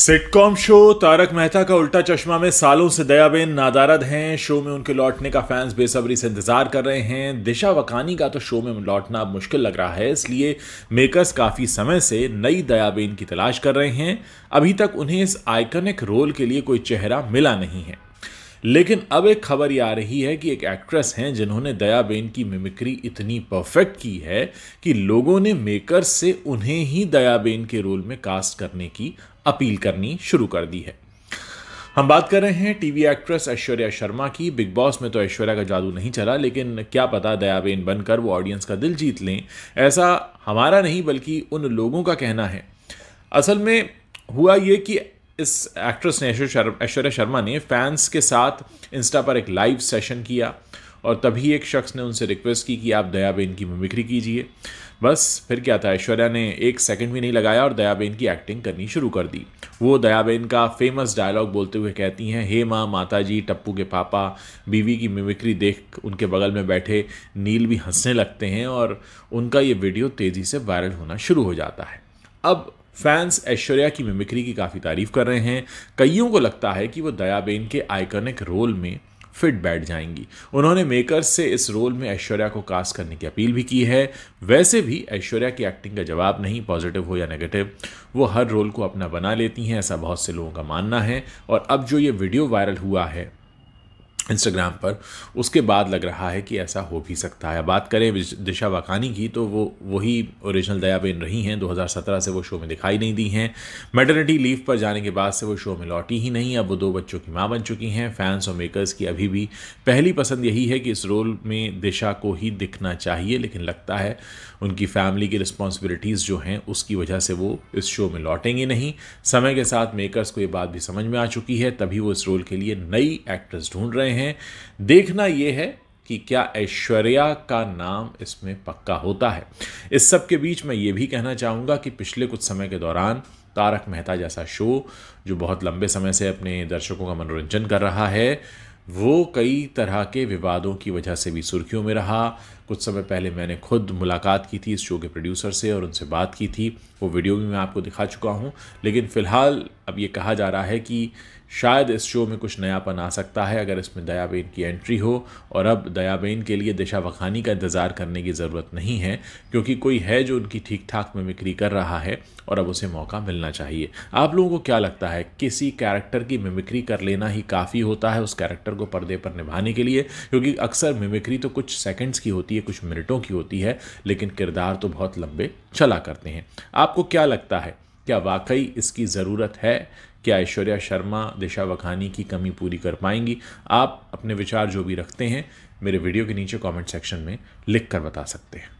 sitcom show Tarak Mehta का उल्टा चश्मा में सालों से दयाबेन नादारद हैं शो में उनके लौटने का फैंस बेसब्री से इंतजार कर रहे हैं दिशा वकानी का तो शो में लौटना मुश्किल लग रहा है इसलिए मेकर्स काफ़ी समय से नई दयाबेन की तलाश कर रहे हैं अभी तक उन्हें इस आइकनिक रोल के लिए कोई चेहरा मिला नहीं है लेकिन अब एक खबर ये आ रही है कि एक एक्ट्रेस हैं जिन्होंने दया बेन की मिमिक्री इतनी परफेक्ट की है कि लोगों ने मेकर से उन्हें ही दया बेन के रोल में कास्ट करने की अपील करनी शुरू कर दी है हम बात कर रहे हैं टीवी एक्ट्रेस ऐश्वर्या शर्मा की बिग बॉस में तो ऐश्वर्या का जादू नहीं चला लेकिन क्या पता दयाबेन बनकर वो ऑडियंस का दिल जीत लें ऐसा हमारा नहीं बल्कि उन लोगों का कहना है असल में हुआ ये कि इस एक्ट्रेस ने ऐश्वर्या शर्मा ने फैंस के साथ इंस्टा पर एक लाइव सेशन किया और तभी एक शख्स ने उनसे रिक्वेस्ट की कि आप दयाबेन की मिमिक्री कीजिए बस फिर क्या था ऐश्वर्या ने एक सेकंड भी नहीं लगाया और दयाबेन की एक्टिंग करनी शुरू कर दी वो दयाबेन का फेमस डायलॉग बोलते हुए कहती हैं हे माँ माता जी टप्पू के पापा बीवी की मिमिक्री देख उनके बगल में बैठे नील भी हंसने लगते हैं और उनका ये वीडियो तेज़ी से वायरल होना शुरू हो जाता है अब फैंस ऐश्वर्या की मिमिक्री की काफ़ी तारीफ कर रहे हैं कईयों को लगता है कि वो दयाबेन के आइकॉनिक रोल में फिट बैठ जाएंगी उन्होंने मेकर्स से इस रोल में ऐश्वर्या को कास्ट करने की अपील भी की है वैसे भी ऐश्वर्या की एक्टिंग का जवाब नहीं पॉजिटिव हो या नेगेटिव वो हर रोल को अपना बना लेती हैं ऐसा बहुत से लोगों का मानना है और अब जो ये वीडियो वायरल हुआ है इंस्टाग्राम पर उसके बाद लग रहा है कि ऐसा हो भी सकता है बात करें दिशा वाकानी की तो वो वही ओरिजिनल दयाबेन रही हैं 2017 से वो शो में दिखाई नहीं दी हैं मेटर्निटी लीव पर जाने के बाद से वो शो में लौटी ही नहीं अब वो दो बच्चों की माँ बन चुकी हैं फैंस और मेकर्स की अभी भी पहली पसंद यही है कि इस रोल में दिशा को ही दिखना चाहिए लेकिन लगता है उनकी फैमिली की रिस्पॉन्सिबिलिटीज़ जो हैं उसकी वजह से वो इस शो में लौटेंगे नहीं समय के साथ मेकर्स को ये बात भी समझ में आ चुकी है तभी वो इस रोल के लिए नई एक्ट्रेस ढूंढ रहे हैं हैं देखना यह है कि क्या ऐश्वर्या का नाम इसमें पक्का होता है इस सब के बीच मैं ये भी कहना चाहूँगा कि पिछले कुछ समय के दौरान तारक मेहता जैसा शो जो बहुत लंबे समय से अपने दर्शकों का मनोरंजन कर रहा है वो कई तरह के विवादों की वजह से भी सुर्खियों में रहा कुछ समय पहले मैंने खुद मुलाकात की थी इस शो के प्रोड्यूसर से और उनसे बात की थी वो वीडियो भी मैं आपको दिखा चुका हूँ लेकिन फ़िलहाल अब ये कहा जा रहा है कि शायद इस शो में कुछ नयापन आ सकता है अगर इसमें दयाबेन की एंट्री हो और अब दयाबेन के लिए दिशा वखानी का इंतज़ार करने की ज़रूरत नहीं है क्योंकि कोई है जो उनकी ठीक ठाक में मिमिक्री कर रहा है और अब उसे मौका मिलना चाहिए आप लोगों को क्या लगता है किसी कैरेक्टर की मिमिक्री कर लेना ही काफ़ी होता है उस कैरेक्टर को पर्दे पर निभाने के लिए क्योंकि अक्सर मिमिक्री तो कुछ सेकेंड्स की होती है ये कुछ मिनटों की होती है लेकिन किरदार तो बहुत लंबे चला करते हैं आपको क्या लगता है क्या वाकई इसकी ज़रूरत है क्या ऐश्वर्या शर्मा दिशा वखानी की कमी पूरी कर पाएंगी आप अपने विचार जो भी रखते हैं मेरे वीडियो के नीचे कमेंट सेक्शन में लिख कर बता सकते हैं